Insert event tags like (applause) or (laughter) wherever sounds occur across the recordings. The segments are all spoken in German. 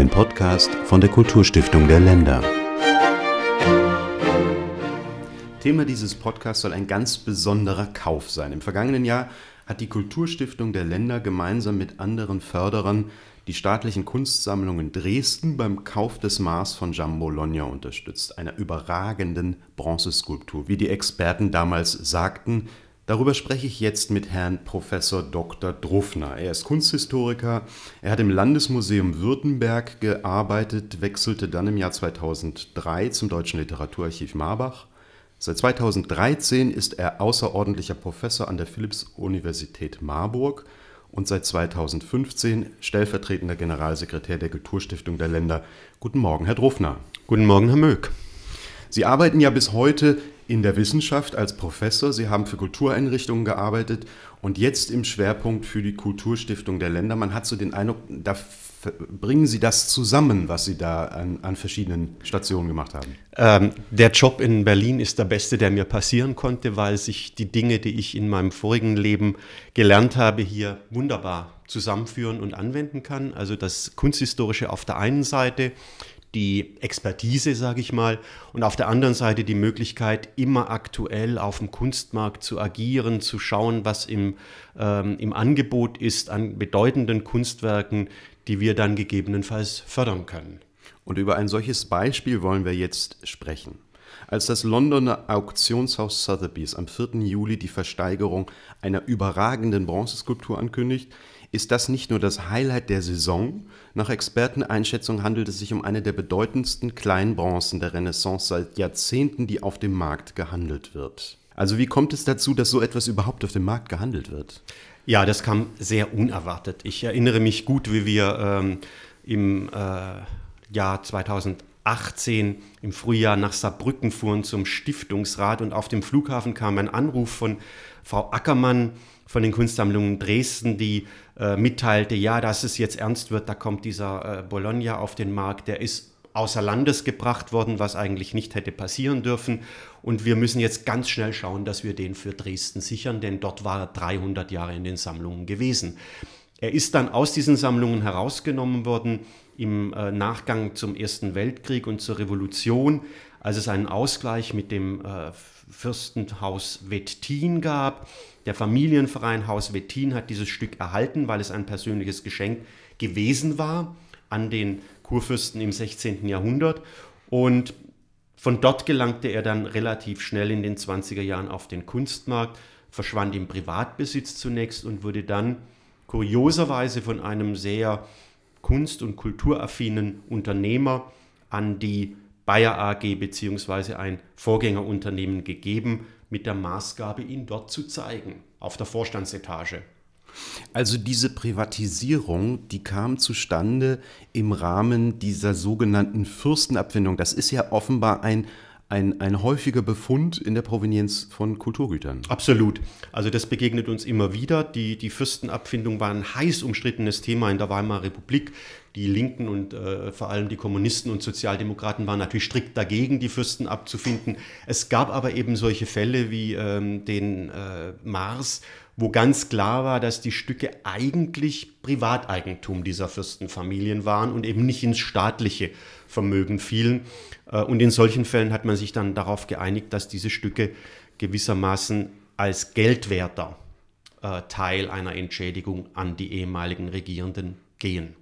Ein Podcast von der Kulturstiftung der Länder. Thema dieses Podcasts soll ein ganz besonderer Kauf sein. Im vergangenen Jahr hat die Kulturstiftung der Länder gemeinsam mit anderen Förderern die staatlichen Kunstsammlungen Dresden beim Kauf des Mars von Gian Bologna unterstützt, einer überragenden Bronzeskulptur. Wie die Experten damals sagten, Darüber spreche ich jetzt mit Herrn Professor Dr. Druffner. Er ist Kunsthistoriker, er hat im Landesmuseum Württemberg gearbeitet, wechselte dann im Jahr 2003 zum Deutschen Literaturarchiv Marbach. Seit 2013 ist er außerordentlicher Professor an der Philipps-Universität Marburg und seit 2015 stellvertretender Generalsekretär der Kulturstiftung der Länder. Guten Morgen, Herr Druffner. Guten Morgen, Herr Möck. Sie arbeiten ja bis heute in der Wissenschaft als Professor. Sie haben für Kultureinrichtungen gearbeitet und jetzt im Schwerpunkt für die Kulturstiftung der Länder. Man hat so den Eindruck, da bringen Sie das zusammen, was Sie da an, an verschiedenen Stationen gemacht haben? Ähm, der Job in Berlin ist der beste, der mir passieren konnte, weil sich die Dinge, die ich in meinem vorigen Leben gelernt habe, hier wunderbar zusammenführen und anwenden kann. Also das Kunsthistorische auf der einen Seite, die Expertise, sage ich mal, und auf der anderen Seite die Möglichkeit, immer aktuell auf dem Kunstmarkt zu agieren, zu schauen, was im, ähm, im Angebot ist an bedeutenden Kunstwerken, die wir dann gegebenenfalls fördern können. Und über ein solches Beispiel wollen wir jetzt sprechen. Als das Londoner Auktionshaus Sotheby's am 4. Juli die Versteigerung einer überragenden Bronzeskulptur ankündigt, ist das nicht nur das Highlight der Saison, nach Experteneinschätzung handelt es sich um eine der bedeutendsten Kleinbronzen der Renaissance seit Jahrzehnten, die auf dem Markt gehandelt wird. Also wie kommt es dazu, dass so etwas überhaupt auf dem Markt gehandelt wird? Ja, das kam sehr unerwartet. Ich erinnere mich gut, wie wir ähm, im äh, Jahr 2018 im Frühjahr nach Saarbrücken fuhren zum Stiftungsrat und auf dem Flughafen kam ein Anruf von Frau Ackermann, von den Kunstsammlungen Dresden, die äh, mitteilte, ja, dass es jetzt ernst wird, da kommt dieser äh, Bologna auf den Markt, der ist außer Landes gebracht worden, was eigentlich nicht hätte passieren dürfen. Und wir müssen jetzt ganz schnell schauen, dass wir den für Dresden sichern, denn dort war er 300 Jahre in den Sammlungen gewesen. Er ist dann aus diesen Sammlungen herausgenommen worden im äh, Nachgang zum Ersten Weltkrieg und zur Revolution, als es einen Ausgleich mit dem äh, Fürstenhaus Wettin gab. Der Familienverein Haus Wettin hat dieses Stück erhalten, weil es ein persönliches Geschenk gewesen war an den Kurfürsten im 16. Jahrhundert. Und von dort gelangte er dann relativ schnell in den 20er Jahren auf den Kunstmarkt, verschwand im Privatbesitz zunächst und wurde dann kurioserweise von einem sehr kunst- und kulturaffinen Unternehmer an die Bayer AG bzw. ein Vorgängerunternehmen gegeben, mit der Maßgabe, ihn dort zu zeigen, auf der Vorstandsetage. Also diese Privatisierung, die kam zustande im Rahmen dieser sogenannten Fürstenabfindung. Das ist ja offenbar ein ein, ein häufiger Befund in der Provenienz von Kulturgütern. Absolut. Also das begegnet uns immer wieder. Die, die Fürstenabfindung war ein heiß umstrittenes Thema in der Weimarer Republik. Die Linken und äh, vor allem die Kommunisten und Sozialdemokraten waren natürlich strikt dagegen, die Fürsten abzufinden. Es gab aber eben solche Fälle wie ähm, den äh, Mars wo ganz klar war, dass die Stücke eigentlich Privateigentum dieser Fürstenfamilien waren und eben nicht ins staatliche Vermögen fielen. Äh, und in solchen Fällen hat man sich dann darauf geeinigt, dass diese Stücke gewissermaßen als geldwerter äh, Teil einer Entschädigung an die ehemaligen Regierenden gehen.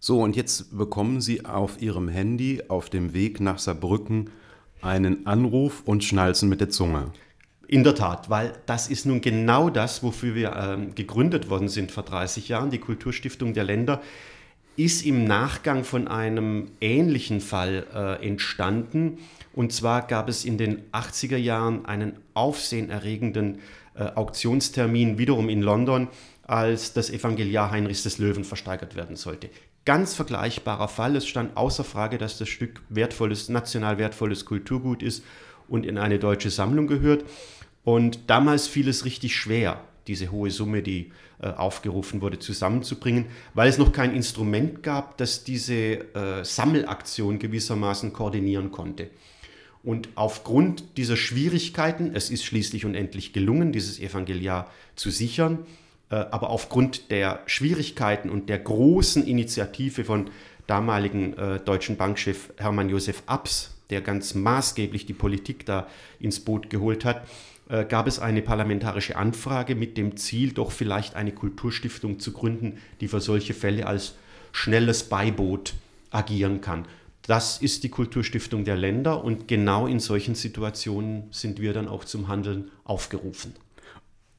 So, und jetzt bekommen Sie auf Ihrem Handy auf dem Weg nach Saarbrücken einen Anruf und schnalzen mit der Zunge. In der Tat, weil das ist nun genau das, wofür wir ähm, gegründet worden sind vor 30 Jahren. Die Kulturstiftung der Länder ist im Nachgang von einem ähnlichen Fall äh, entstanden. Und zwar gab es in den 80er Jahren einen aufsehenerregenden äh, Auktionstermin wiederum in London, als das Evangeliar Heinrichs des Löwen versteigert werden sollte. Ganz vergleichbarer Fall. Es stand außer Frage, dass das Stück wertvolles, national wertvolles Kulturgut ist und in eine deutsche Sammlung gehört. Und damals fiel es richtig schwer, diese hohe Summe, die äh, aufgerufen wurde, zusammenzubringen, weil es noch kein Instrument gab, das diese äh, Sammelaktion gewissermaßen koordinieren konnte. Und aufgrund dieser Schwierigkeiten, es ist schließlich und endlich gelungen, dieses Evangeliar zu sichern, äh, aber aufgrund der Schwierigkeiten und der großen Initiative von damaligen äh, deutschen Bankchef Hermann Josef Abs, der ganz maßgeblich die Politik da ins Boot geholt hat, äh, gab es eine parlamentarische Anfrage mit dem Ziel, doch vielleicht eine Kulturstiftung zu gründen, die für solche Fälle als schnelles Beiboot agieren kann. Das ist die Kulturstiftung der Länder und genau in solchen Situationen sind wir dann auch zum Handeln aufgerufen.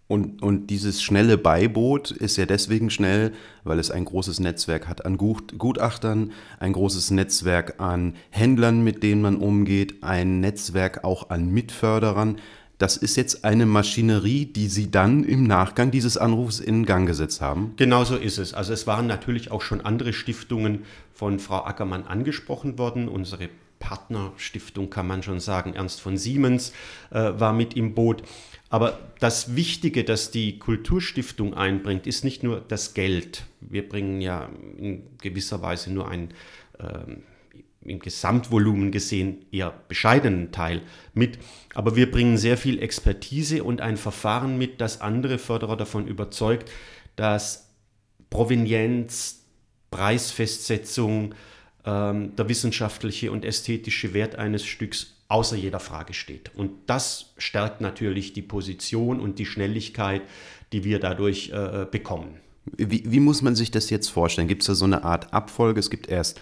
Und, und, dieses schnelle Beiboot ist ja deswegen schnell, weil es ein großes Netzwerk hat an Gutachtern, ein großes Netzwerk an Händlern, mit denen man umgeht, ein Netzwerk auch an Mitförderern das ist jetzt eine Maschinerie, die Sie dann im Nachgang dieses Anrufs in Gang gesetzt haben? Genau so ist es. Also es waren natürlich auch schon andere Stiftungen von Frau Ackermann angesprochen worden. Unsere Partnerstiftung kann man schon sagen, Ernst von Siemens äh, war mit im Boot. Aber das Wichtige, das die Kulturstiftung einbringt, ist nicht nur das Geld. Wir bringen ja in gewisser Weise nur ein... Ähm, im Gesamtvolumen gesehen eher bescheidenen Teil mit. Aber wir bringen sehr viel Expertise und ein Verfahren mit, das andere Förderer davon überzeugt, dass Provenienz, Preisfestsetzung, ähm, der wissenschaftliche und ästhetische Wert eines Stücks außer jeder Frage steht. Und das stärkt natürlich die Position und die Schnelligkeit, die wir dadurch äh, bekommen. Wie, wie, muss man sich das jetzt vorstellen? Gibt es da so eine Art Abfolge? Es gibt erst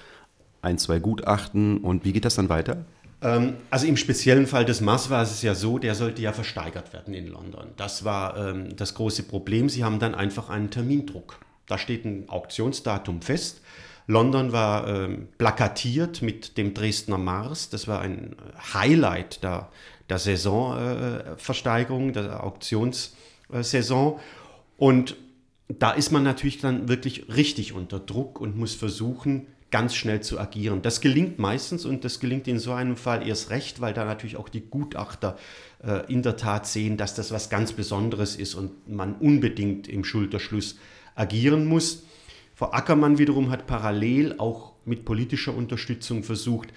ein, zwei Gutachten und wie geht das dann weiter? Ähm, also im speziellen Fall des Mars war es ja so, der sollte ja versteigert werden in London. Das war ähm, das große Problem. Sie haben dann einfach einen Termindruck. Da steht ein Auktionsdatum fest. London war ähm, plakatiert mit dem Dresdner Mars. Das war ein Highlight der, der Saisonversteigerung, äh, der Auktionssaison. Und da ist man natürlich dann wirklich richtig unter Druck und muss versuchen, ganz schnell zu agieren. Das gelingt meistens und das gelingt in so einem Fall erst recht, weil da natürlich auch die Gutachter äh, in der Tat sehen, dass das was ganz Besonderes ist und man unbedingt im Schulterschluss agieren muss. Frau Ackermann wiederum hat parallel auch mit politischer Unterstützung versucht,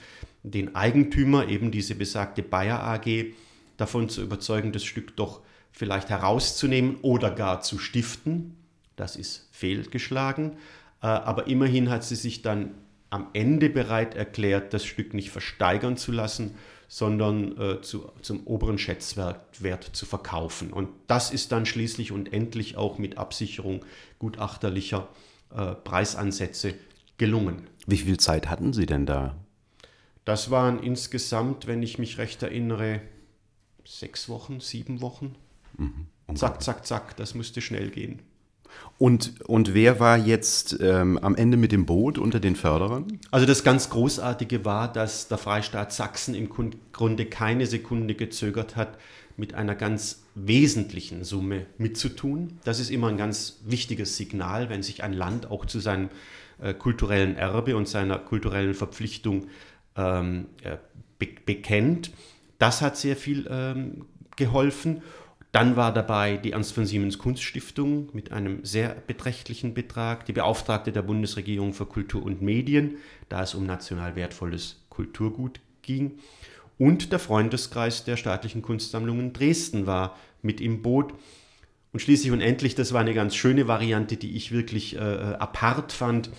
den Eigentümer, eben diese besagte Bayer AG, davon zu überzeugen, das Stück doch vielleicht herauszunehmen oder gar zu stiften. Das ist fehlgeschlagen. Äh, aber immerhin hat sie sich dann am Ende bereit erklärt, das Stück nicht versteigern zu lassen, sondern äh, zu, zum oberen Schätzwert zu verkaufen. Und das ist dann schließlich und endlich auch mit Absicherung gutachterlicher äh, Preisansätze gelungen. Wie viel Zeit hatten Sie denn da? Das waren insgesamt, wenn ich mich recht erinnere, sechs Wochen, sieben Wochen. Mhm, zack, zack, zack, das musste schnell gehen. Und, und wer war jetzt ähm, am Ende mit dem Boot unter den Förderern? Also das ganz Großartige war, dass der Freistaat Sachsen im Grunde keine Sekunde gezögert hat, mit einer ganz wesentlichen Summe mitzutun. Das ist immer ein ganz wichtiges Signal, wenn sich ein Land auch zu seinem äh, kulturellen Erbe und seiner kulturellen Verpflichtung ähm, äh, be bekennt. Das hat sehr viel ähm, geholfen. Dann war dabei die Ernst von Siemens Kunststiftung mit einem sehr beträchtlichen Betrag, die Beauftragte der Bundesregierung für Kultur und Medien, da es um national wertvolles Kulturgut ging, und der Freundeskreis der staatlichen Kunstsammlungen Dresden war mit im Boot. Und schließlich und endlich, das war eine ganz schöne Variante, die ich wirklich äh, äh apart fand.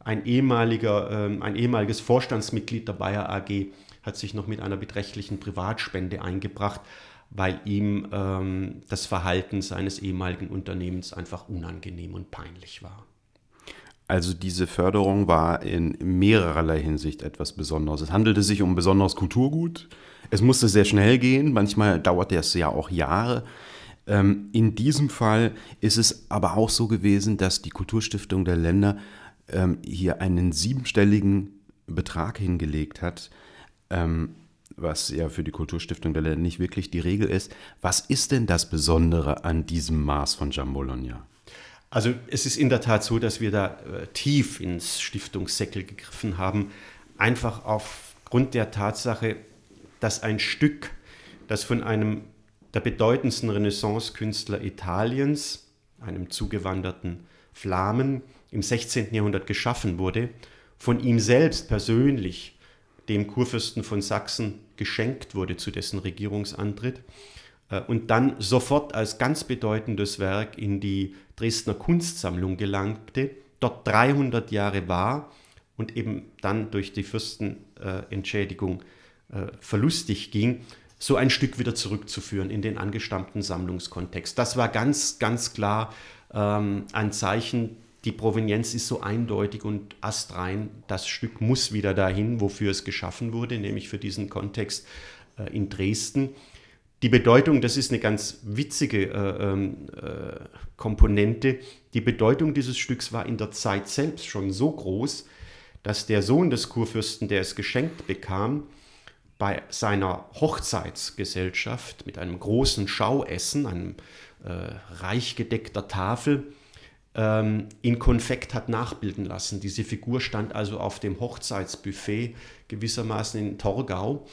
Ein, ehemaliger, äh, ein ehemaliges Vorstandsmitglied der Bayer AG hat sich noch mit einer beträchtlichen Privatspende eingebracht weil ihm ähm, das Verhalten seines ehemaligen Unternehmens einfach unangenehm und peinlich war. Also diese Förderung war in mehrererlei Hinsicht etwas Besonderes. Es handelte sich um besonderes Kulturgut. Es musste sehr schnell gehen. Manchmal dauerte es ja auch Jahre. Ähm, in diesem Fall ist es aber auch so gewesen, dass die Kulturstiftung der Länder ähm, hier einen siebenstelligen Betrag hingelegt hat. Ähm, was ja für die Kulturstiftung der Länder nicht wirklich die Regel ist. Was ist denn das Besondere an diesem Maß von Giambologna? Also es ist in der Tat so, dass wir da äh, tief ins Stiftungssäckel gegriffen haben, einfach aufgrund der Tatsache, dass ein Stück, das von einem der bedeutendsten Renaissance-Künstler Italiens, einem zugewanderten Flamen, im 16. Jahrhundert geschaffen wurde, von ihm selbst persönlich dem Kurfürsten von Sachsen geschenkt wurde zu dessen Regierungsantritt äh, und dann sofort als ganz bedeutendes Werk in die Dresdner Kunstsammlung gelangte, dort 300 Jahre war und eben dann durch die Fürstenentschädigung äh, verlustig ging, so ein Stück wieder zurückzuführen in den angestammten Sammlungskontext. Das war ganz, ganz klar ähm, ein Zeichen die Provenienz ist so eindeutig und astrein, das Stück muss wieder dahin, wofür es geschaffen wurde, nämlich für diesen Kontext äh, in Dresden. Die Bedeutung, das ist eine ganz witzige äh, ähm, äh, Komponente, die Bedeutung dieses Stücks war in der Zeit selbst schon so groß, dass der Sohn des Kurfürsten, der es geschenkt bekam, bei seiner Hochzeitsgesellschaft mit einem großen Schauessen, einem äh, reich gedeckter Tafel, ähm, in Konfekt hat nachbilden lassen. Diese Figur stand also auf dem Hochzeitsbuffet gewissermaßen in Torgau.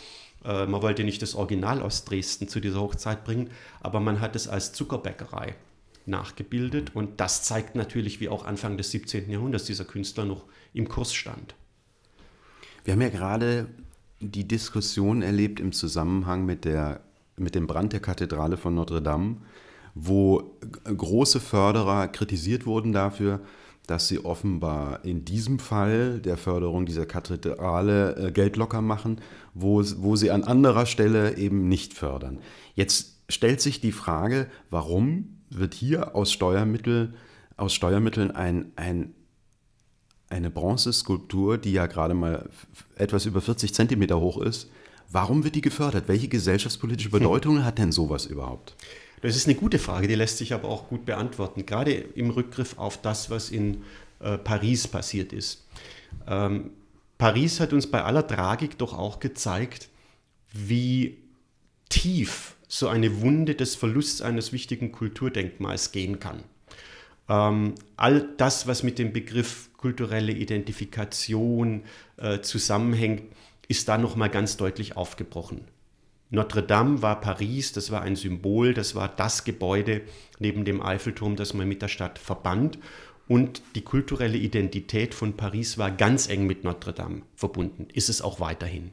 Äh, man wollte nicht das Original aus Dresden zu dieser Hochzeit bringen, aber man hat es als Zuckerbäckerei nachgebildet und das zeigt natürlich, wie auch Anfang des 17. Jahrhunderts dieser Künstler noch im Kurs stand. Wir haben ja gerade die Diskussion erlebt im Zusammenhang mit, der, mit dem Brand der Kathedrale von Notre Dame, wo große Förderer kritisiert wurden dafür, dass sie offenbar in diesem Fall der Förderung dieser Kathedrale äh, Geld locker machen, wo, wo sie an anderer Stelle eben nicht fördern. Jetzt stellt sich die Frage, warum wird hier aus, Steuermittel, aus Steuermitteln ein, ein, eine Bronzeskulptur, die ja gerade mal etwas über 40 Zentimeter hoch ist, warum wird die gefördert? Welche gesellschaftspolitische (laughs) Bedeutung hm. hat denn sowas überhaupt? Das ist eine gute Frage, die lässt sich aber auch gut beantworten, gerade im Rückgriff auf das, was in äh, Paris passiert ist. Ähm, Paris hat uns bei aller Tragik doch auch gezeigt, wie tief so eine Wunde des Verlusts eines wichtigen Kulturdenkmals gehen kann. Ähm, all das, was mit dem Begriff kulturelle Identifikation äh, zusammenhängt, ist da nochmal ganz deutlich aufgebrochen. Notre Dame war Paris, das war ein Symbol, das war das Gebäude neben dem Eiffelturm, das man mit der Stadt verband. Und die kulturelle Identität von Paris war ganz eng mit Notre Dame verbunden, ist es auch weiterhin.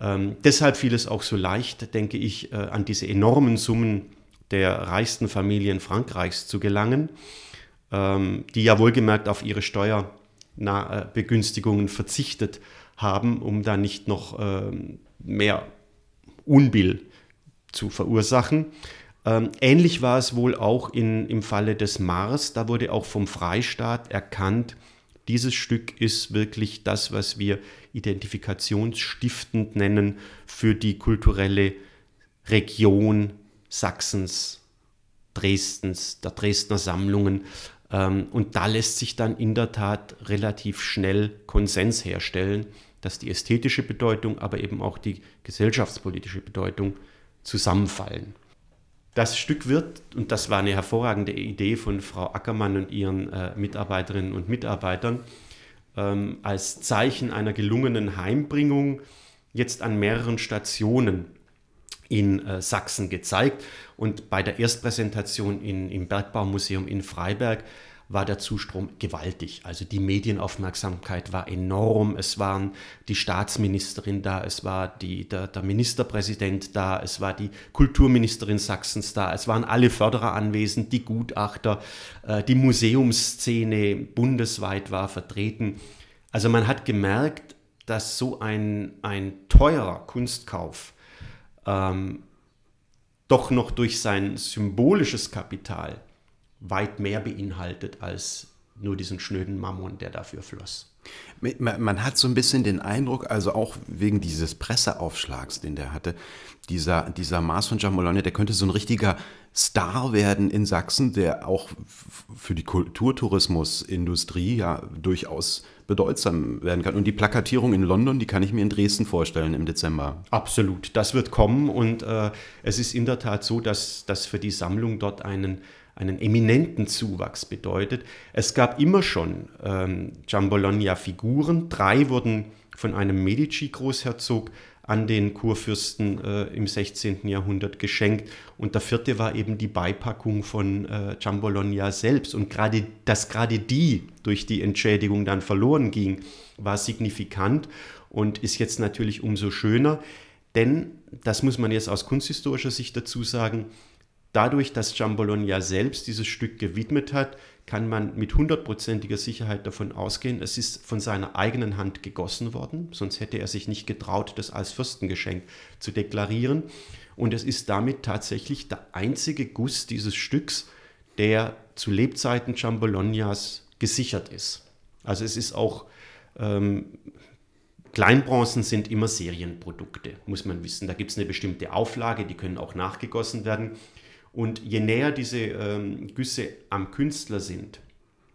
Ähm, deshalb fiel es auch so leicht, denke ich, äh, an diese enormen Summen der reichsten Familien Frankreichs zu gelangen, ähm, die ja wohlgemerkt auf ihre Steuerbegünstigungen verzichtet haben, um da nicht noch ähm, mehr Unbill zu verursachen. Ähm, ähnlich war es wohl auch in, im Falle des Mars. Da wurde auch vom Freistaat erkannt, dieses Stück ist wirklich das, was wir identifikationsstiftend nennen für die kulturelle Region Sachsens, Dresdens, der Dresdner Sammlungen. Ähm, und da lässt sich dann in der Tat relativ schnell Konsens herstellen, dass die ästhetische Bedeutung, aber eben auch die gesellschaftspolitische Bedeutung zusammenfallen. Das Stück wird, und das war eine hervorragende Idee von Frau Ackermann und ihren äh, Mitarbeiterinnen und Mitarbeitern, ähm, als Zeichen einer gelungenen Heimbringung jetzt an mehreren Stationen in äh, Sachsen gezeigt. Und bei der Erstpräsentation in, im Bergbaumuseum in Freiberg war der Zustrom gewaltig. Also die Medienaufmerksamkeit war enorm. Es waren die Staatsministerin da, es war die, der, der, Ministerpräsident da, es war die Kulturministerin Sachsens da, es waren alle Förderer anwesend, die Gutachter, äh, die Museumsszene bundesweit war vertreten. Also man hat gemerkt, dass so ein, ein teurer Kunstkauf ähm, doch noch durch sein symbolisches Kapital weit mehr beinhaltet als nur diesen schnöden Mammon, der dafür floss. Man hat so ein bisschen den Eindruck, also auch wegen dieses Presseaufschlags, den der hatte, dieser, dieser Mars von Jamolone, der könnte so ein richtiger Star werden in Sachsen, der auch für die Kulturtourismusindustrie ja durchaus bedeutsam werden kann. Und die Plakatierung in London, die kann ich mir in Dresden vorstellen im Dezember. Absolut, das wird kommen und äh, es ist in der Tat so, dass das für die Sammlung dort einen einen eminenten Zuwachs bedeutet. Es gab immer schon ähm, Giambologna-Figuren. Drei wurden von einem Medici-Großherzog an den Kurfürsten äh, im 16. Jahrhundert geschenkt. Und der vierte war eben die Beipackung von äh, Giambologna selbst. Und gerade, dass gerade die durch die Entschädigung dann verloren ging, war signifikant und ist jetzt natürlich umso schöner. Denn, das muss man jetzt aus kunsthistorischer Sicht dazu sagen, Dadurch, dass Giambologna selbst dieses Stück gewidmet hat, kann man mit hundertprozentiger Sicherheit davon ausgehen, es ist von seiner eigenen Hand gegossen worden, sonst hätte er sich nicht getraut, das als Fürstengeschenk zu deklarieren. Und es ist damit tatsächlich der einzige Guss dieses Stücks, der zu Lebzeiten Giambolognas gesichert ist. Also es ist auch, ähm, Kleinbronzen sind immer Serienprodukte, muss man wissen. Da gibt es eine bestimmte Auflage, die können auch nachgegossen werden. Und je näher diese ähm, Güsse am Künstler sind,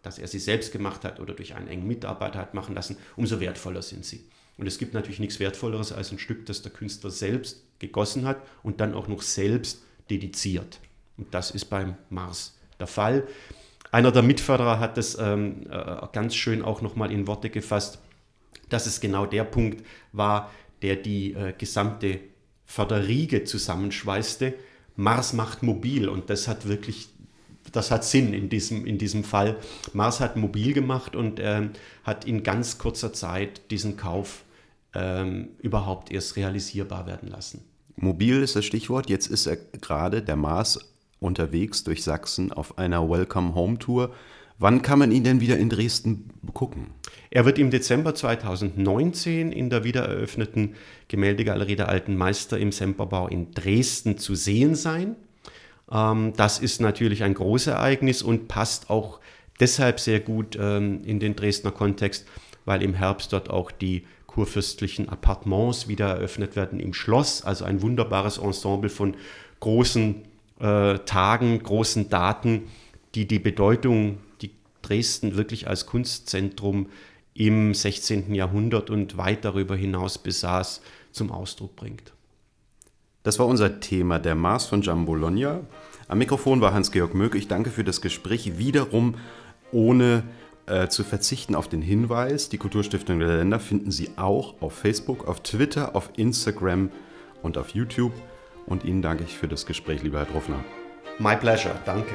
dass er sie selbst gemacht hat oder durch einen engen Mitarbeiter hat machen lassen, umso wertvoller sind sie. Und es gibt natürlich nichts Wertvolleres als ein Stück, das der Künstler selbst gegossen hat und dann auch noch selbst dediziert. Und das ist beim Mars der Fall. Einer der Mitförderer hat das ähm, äh, ganz schön auch nochmal in Worte gefasst, dass es genau der Punkt war, der die äh, gesamte Förderriege zusammenschweißte, Mars macht mobil und das hat wirklich, das hat Sinn in diesem, in diesem Fall. Mars hat mobil gemacht und ähm, hat in ganz kurzer Zeit diesen Kauf ähm, überhaupt erst realisierbar werden lassen. Mobil ist das Stichwort. Jetzt ist er gerade der Mars unterwegs durch Sachsen auf einer Welcome Home Tour. Wann kann man ihn denn wieder in Dresden gucken? Er wird im Dezember 2019 in der wiedereröffneten Gemäldegalerie der Alten Meister im Semperbau in Dresden zu sehen sein. Ähm, das ist natürlich ein großes Ereignis und passt auch deshalb sehr gut ähm, in den Dresdner Kontext, weil im Herbst dort auch die kurfürstlichen Appartements wieder eröffnet werden im Schloss. Also ein wunderbares Ensemble von großen äh, Tagen, großen Daten, die die Bedeutung Dresden wirklich als Kunstzentrum im 16. Jahrhundert und weit darüber hinaus besaß, zum Ausdruck bringt. Das war unser Thema, der Mars von Giambologna. Am Mikrofon war Hans-Georg Möck. Ich danke für das Gespräch. Wiederum ohne äh, zu verzichten auf den Hinweis, die Kulturstiftung der Länder finden Sie auch auf Facebook, auf Twitter, auf Instagram und auf YouTube. Und Ihnen danke ich für das Gespräch, lieber Herr Drofner. My pleasure, danke.